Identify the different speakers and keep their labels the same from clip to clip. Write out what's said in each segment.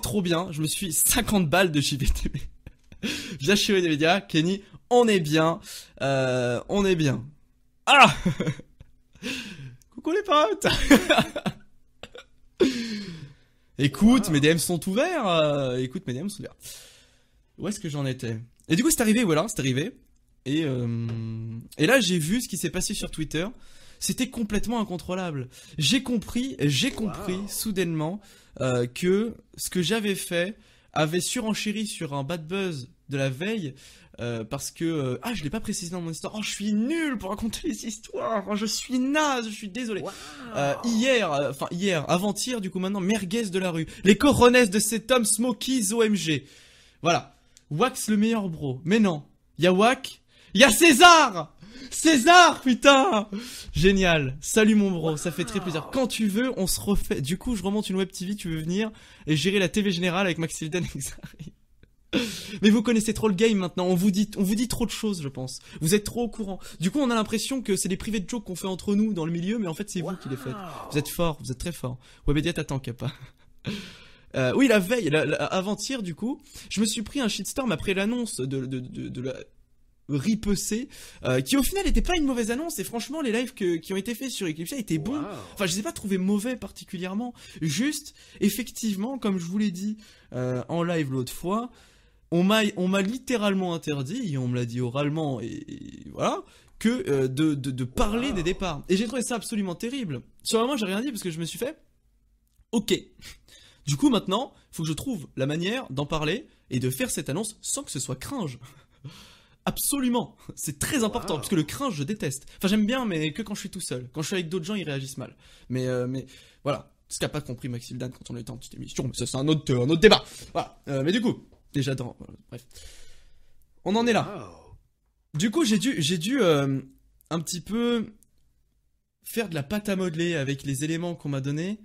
Speaker 1: trop bien. Je me suis 50 balles de JVTV. j'ai acheté des médias, Kenny, on est bien. Euh, on est bien. Ah Coucou les potes ah. euh, Écoute, mes DM sont ouverts. écoute, mes DM sont ouverts. Où est-ce que j'en étais Et du coup, c'est arrivé, voilà, c'est arrivé. Et, euh, et là, j'ai vu ce qui s'est passé sur Twitter. C'était complètement incontrôlable. J'ai compris, j'ai compris soudainement euh, que ce que j'avais fait avait surenchéri sur un bad buzz de la veille euh, parce que euh, ah je l'ai pas précisé dans mon histoire oh je suis nul pour raconter les histoires oh, je suis naze je suis désolé hier enfin hier avant-hier du coup maintenant merguez de la rue les coronesses de cet homme smokies OMG voilà Wax le meilleur bro mais non y a Wack y a César César, putain Génial. Salut mon bro, ça fait très plaisir. Quand tu veux, on se refait. Du coup, je remonte une web TV, tu veux venir et gérer la TV générale avec Max et Xari. Mais vous connaissez trop le game maintenant, on vous dit, on vous dit trop de choses, je pense. Vous êtes trop au courant. Du coup, on a l'impression que c'est des privés de jokes qu'on fait entre nous dans le milieu, mais en fait, c'est vous qui les faites. Vous êtes fort, vous êtes très fort. Webedia t'attend, Kappa. Euh, oui, la veille, avant-hier, du coup, je me suis pris un shitstorm après l'annonce de, de la ripecé, euh, qui au final n'était pas une mauvaise annonce, et franchement les lives qui ont été faits sur Eclipse étaient bons, enfin je les ai pas trouvés mauvais particulièrement, juste effectivement comme je vous l'ai dit euh, en live l'autre fois, on m'a, on m'a littéralement interdit, et on me l'a dit oralement, et, voilà, que euh, de, parler des départs. Et j'ai trouvé ça absolument terrible. Sur le moment j'ai rien dit parce que je me suis fait, ok, du coup maintenant, faut que je trouve la manière d'en parler et de faire cette annonce sans que ce soit cringe. Absolument, c'est très important parce que le cringe, je déteste. Enfin, j'aime bien, mais que quand je suis tout seul. Quand je suis avec d'autres gens, ils réagissent mal. Mais, euh, mais voilà, ce qu'a pas compris Maxime quand on était en petite émission, mais ça c'est un autre, euh, autre débat. Euh, mais du coup, déjà dans, bref, on en est là. Du coup, j'ai dû, j'ai dû un petit peu faire de la pâte à modeler avec les éléments qu'on m'a donnés.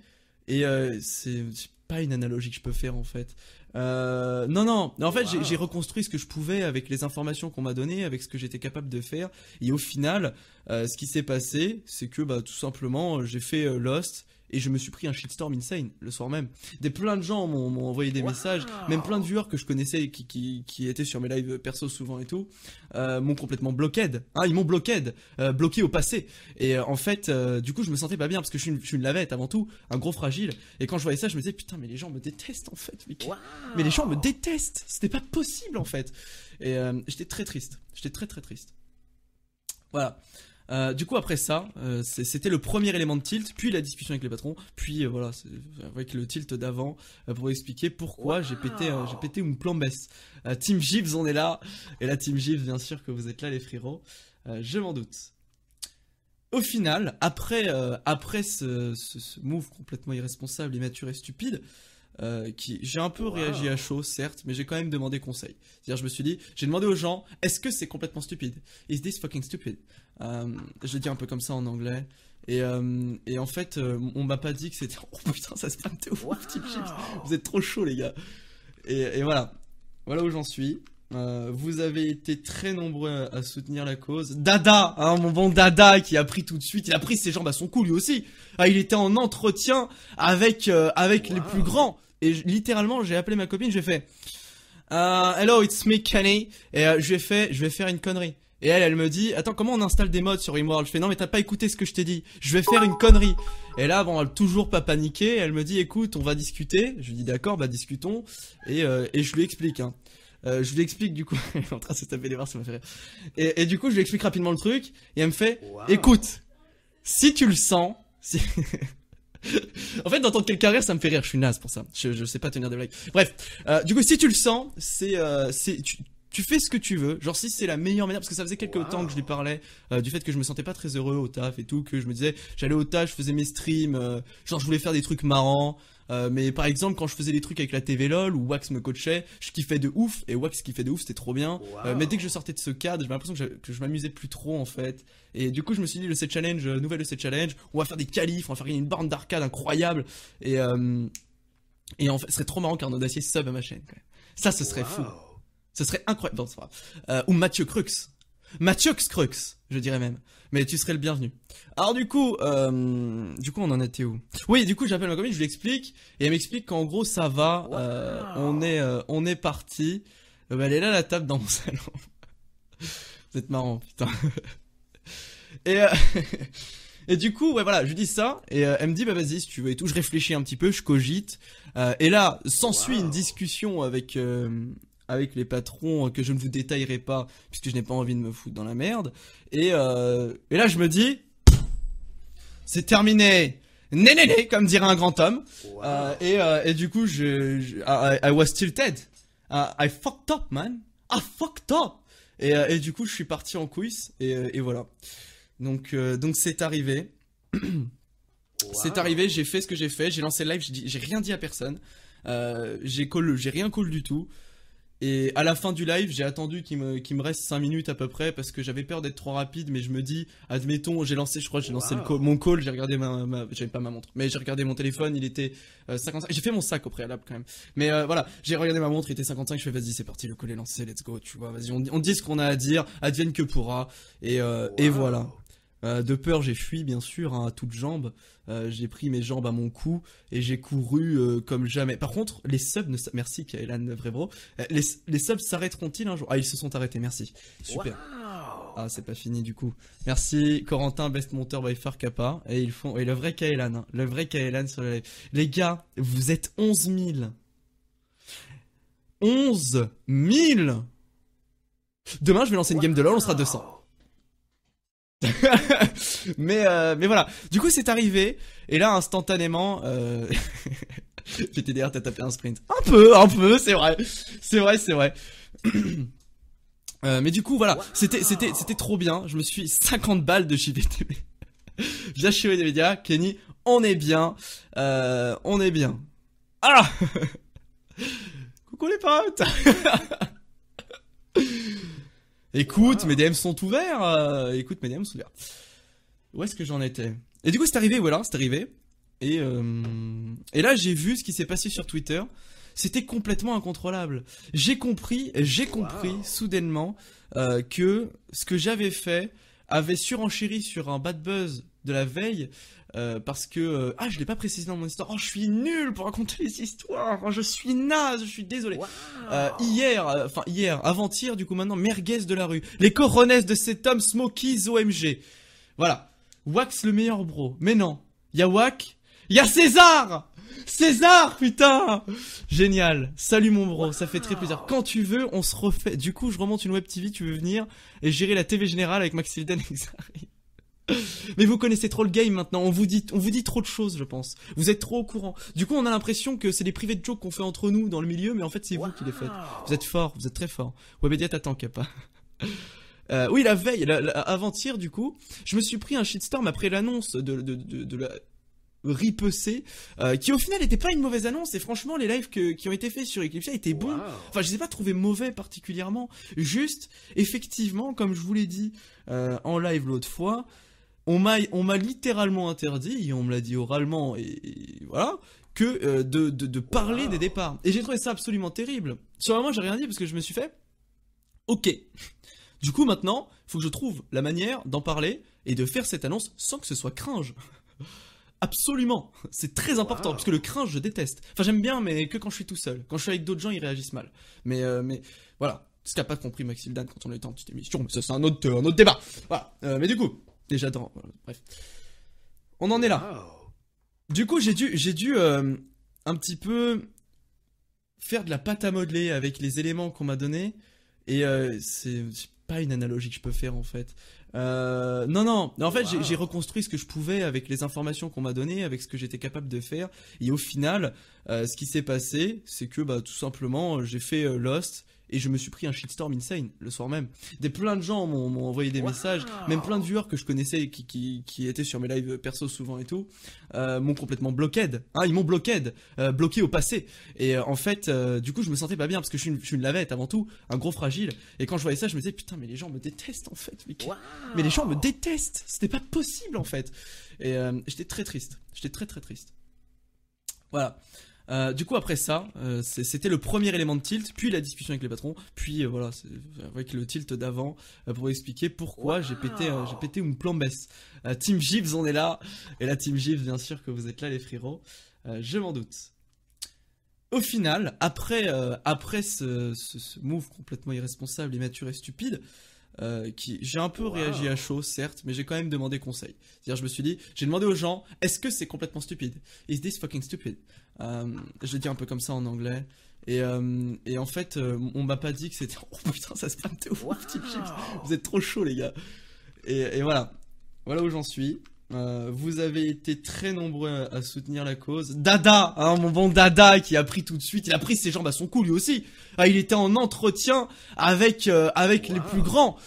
Speaker 1: Et c'est pas une analogie que je peux faire en fait. Euh, non, non, en fait j'ai reconstruit ce que je pouvais avec les informations qu'on m'a données, avec ce que j'étais capable de faire. Et au final, euh, ce qui s'est passé, c'est que bah, tout simplement j'ai fait euh, Lost et je me suis pris un shitstorm insane le soir même. Des plein de gens m'ont envoyé des messages, même plein de viewers que je connaissais qui, étaient sur mes lives perso souvent et tout, euh, m'ont complètement bloqué hein, ils m'ont bloqué, euh, bloqué au passé. Et euh, en fait, du coup, je me sentais pas bien parce que je suis, une, lavette avant tout, un gros fragile. Et quand je voyais ça, je me disais putain, mais les gens me détestent en fait. Mais, mais les gens me détestent. C'était pas possible en fait. Et j'étais très triste. J'étais très très triste. Voilà. Euh, du coup, après ça, euh, c'était le premier élément de tilt, puis la discussion avec les patrons, puis euh, voilà, avec le tilt d'avant pour expliquer pourquoi j'ai pété, j'ai pété une la Team Gibbs, on est là, et la Team Gibbs, bien sûr que vous êtes là, les frérots, je m'en doute. Au final, après, après ce move complètement irresponsable, immature et stupide, euh, qui j'ai un peu réagi à chaud certes, mais j'ai quand même demandé conseil. C'est-à-dire je me suis dit, j'ai demandé aux gens, est-ce que c'est complètement stupide Is this fucking stupid euh, Je dis un peu comme ça en anglais. Et, euh, et en fait, euh, on m'a pas dit que c'était. Oh putain, ça se wow. petit Vous êtes trop chaud les gars. Et, et voilà, voilà où j'en suis. vous avez été très nombreux à soutenir la cause. Dada, hein, mon bon Dada qui a pris tout de suite, il a pris ses jambes à son cou lui aussi. Ah, il était en entretien avec avec les plus grands et littéralement j'ai appelé ma copine, j'ai fait euh, Hello, it's me Kenny et j'ai euh, je lui ai fait je vais faire une connerie. Et elle, elle me dit, attends, comment on installe des mods sur Rimworld Je fais, non, mais t'as pas écouté ce que je t'ai dit. Je vais faire une connerie. Et là, avant, elle toujours pas paniqué. Elle me dit, écoute, on va discuter. Je lui dis, d'accord, bah discutons. Et, euh, et je lui explique. Hein. je lui explique du coup. elle est en train de se taper des barres, ça m'a fait rire. Et, et, du coup, je lui explique rapidement le truc. Et elle me fait, écoute, si tu le sens, en fait, d'entendre quelqu'un carrière, ça me fait rire. Je suis naze pour ça. Je, sais pas tenir des blagues. Bref, euh, du coup, si tu le sens, c'est, euh, tu fais ce que tu veux. Genre si c'est la meilleure manière, parce que ça faisait quelques temps que je lui parlais euh, du fait que je me sentais pas très heureux au taf et tout, que je me disais j'allais au taf, je faisais mes streams, euh, genre je voulais faire des trucs marrants. Euh, mais par exemple quand je faisais des trucs avec la TV LOL ou Wax me coachait, je kiffais de ouf et Wax kiffait de ouf, c'était trop bien. mais dès que je sortais de ce cadre, j'avais l'impression que, que, je m'amusais plus trop en fait. Et du coup je me suis dit le set challenge, nouvelle le set challenge, on va faire des qualifs, on va faire une borne d'arcade incroyable. Et et en fait, ce serait trop marrant qu'un Dacier sub à ma chaîne. Ça, ce serait fou. Ce serait incroyable. euh, ou Mathieu Crux. Mathieu Crux, je dirais même. Mais tu serais le bienvenu. Alors du coup, euh, du coup, on en était où Oui, du coup, j'appelle ma copine, je lui explique, et elle m'explique qu'en gros, ça va. Euh, on est, euh, on est parti. Bah, elle est là la table dans mon salon. Vous êtes marrant, putain. et et du coup, ouais, voilà, je dis ça, et elle me dit, bah vas-y, si tu veux et tout. Je réfléchis un petit peu, je cogite, et là, s'ensuit une discussion avec avec les patrons que je ne vous détaillerai pas puisque je n'ai pas envie de me foutre dans la merde. Et, euh, et là, je me dis, c'est terminé. Né, né, né, comme dirait un grand homme. Euh, et, euh, et, du coup, je, I, was tilted. Uh, I fucked up, man. I fucked up. Et, et du coup, je suis parti en couilles et, et voilà. Donc, donc c'est arrivé. C'est arrivé, j'ai fait ce que j'ai fait, j'ai lancé le live, j'ai rien dit à personne, euh, j'ai rien cool du tout, et à la fin du live, j'ai attendu qu'il me, me, reste 5 minutes à peu près parce que j'avais peur d'être trop rapide, mais je me dis, admettons, j'ai lancé, je crois, j'ai lancé le mon call, j'ai regardé ma, j'avais pas ma montre, mais j'ai regardé mon téléphone, il était 55, euh, j'ai fait mon sac au préalable quand même, mais euh, voilà, j'ai regardé ma montre, il était 55, je fais vas-y, c'est parti, le call est lancé, let's go, tu vois, vas-y, on, on, dit ce qu'on a à dire, advienne que pourra, et, euh, et voilà. Euh, de peur, j'ai fui bien sûr hein, à toutes jambes. Euh, j'ai pris mes jambes à mon cou et j'ai couru euh, comme jamais. Par contre, les subs ne merci Kaelan vrai Les, les subs s'arrêteront-ils un jour Ah, ils se sont arrêtés. Merci. Super. Ah, c'est pas fini du coup. Merci Corentin Best Monteur by Far Kappa et ils font et le vrai Kaelan, hein, le vrai Kaelan sur Les gars, vous êtes 11 000. 11 000 Demain, je vais lancer une game de LoL, on sera 200. mais, euh, mais voilà. Du coup, c'est arrivé. Et là, instantanément, euh, j'étais derrière, t'as tapé un sprint. Un peu, un peu, c'est vrai. C'est vrai, c'est vrai. Euh, mais du coup, voilà, c'était, c'était, c'était trop bien. Je me suis 50 balles de JVTV. Viens chez des médias, Kenny, on est bien. on est bien. Ah Coucou les potes ah. Euh, écoute, mes DM sont ouverts. écoute, mes DM sont ouverts. Où est-ce que j'en étais Et du coup, c'est arrivé, voilà, c'est arrivé. Euh, et, là, j'ai vu ce qui s'est passé sur Twitter. C'était complètement incontrôlable. J'ai compris, j'ai compris soudainement euh, que ce que j'avais fait avait surenchéri sur un bad buzz de la veille euh, parce que euh, ah je l'ai pas précisé dans mon histoire. Oh je suis nul pour raconter les histoires. Oh, je suis naze, je suis désolé. Euh, hier, enfin hier, avant-hier du coup maintenant merguez de la rue. Les coronesses de cet homme smokies OMG. Voilà. Wax le meilleur bro. Mais non, y'a Wax, y'a César. César, putain Génial Salut mon bro, ça fait très plaisir. Quand tu veux, on se refait. Du coup, je remonte une web TV, tu veux venir Et gérer la TV générale avec Max et Xari. Mais vous connaissez trop le game maintenant, on vous dit, on vous dit trop de choses, je pense. Vous êtes trop au courant. Du coup, on a l'impression que c'est des privés de jokes qu'on fait entre nous dans le milieu, mais en fait, c'est vous qui les faites. Vous êtes fort, vous êtes très fort. Webedia t'attends, Kappa. Euh, oui, la veille, avant-hier, du coup, je me suis pris un shitstorm après l'annonce de, la ripecé, euh, qui au final n'était pas une mauvaise annonce, et franchement les lives qui ont été faits sur Eclipse étaient bons, enfin je les ai pas trouvés mauvais particulièrement, juste effectivement comme je vous l'ai dit euh, en live l'autre fois, on m'a littéralement interdit et on me l'a dit oralement et, voilà que euh, de, parler des départs et j'ai trouvé ça absolument terrible sur moi j'ai rien dit parce que je me suis fait ok du coup maintenant il faut que je trouve la manière d'en parler et de faire cette annonce sans que ce soit cringe absolument c'est très important parce que le cringe je déteste enfin j'aime bien mais que quand je suis tout seul quand je suis avec d'autres gens ils réagissent mal mais euh, mais voilà ce qu'a pas compris Maxildan quand on était en petite émission mais ça c'est un autre débat voilà euh, mais du coup Déjà euh, Bref. On en est là. Du coup, j'ai dû, j'ai dû euh, un petit peu faire de la pâte à modeler avec les éléments qu'on m'a donné Et euh, c'est pas une analogie que je peux faire en fait. non, non. En fait, j'ai reconstruit ce que je pouvais avec les informations qu'on m'a donné avec ce que j'étais capable de faire. Et au final, ce qui s'est passé, c'est que bah, tout simplement, j'ai fait Lost et je me suis pris un shitstorm insane le soir même. Des plein de gens m'ont envoyé des messages, même plein de viewers que je connaissais qui, qui, étaient sur mes lives perso souvent et tout, euh, m'ont complètement bloqué, hein, ils m'ont bloqué, euh, bloqué au passé. Et euh, en fait, du coup, je me sentais pas bien parce que je suis, une, lavette avant tout, un gros fragile. Et quand je voyais ça, je me disais putain, mais les gens me détestent en fait. mais les gens me détestent. C'était pas possible en fait. Et j'étais très triste. J'étais très très triste. Voilà. Euh, du coup, après ça, euh, c'était le premier élément de tilt, puis la discussion avec les patrons, puis euh, voilà, avec le tilt d'avant pour expliquer pourquoi j'ai pété, j'ai pété une la team Gibbs, on est là, et la Team Gibbs, bien sûr que vous êtes là, les frérots, je m'en doute. Au final, après, après ce, move complètement irresponsable, immature et stupide, euh, qui j'ai un peu réagi à chaud certes, mais j'ai quand même demandé conseil. C'est-à-dire je me suis dit, j'ai demandé aux gens, est-ce que c'est complètement stupide Is this fucking stupid euh, Je dis un peu comme ça en anglais. Et, euh, et en fait, euh, on m'a pas dit que c'était. Oh putain, ça se passe wow. Vous êtes trop chaud les gars. Et, et voilà, voilà où j'en suis. Euh, vous avez été très nombreux à soutenir la cause. Dada, hein, mon bon Dada qui a pris tout de suite, il a pris ses jambes à son cou lui aussi. Ah, il était en entretien avec euh, avec les plus grands.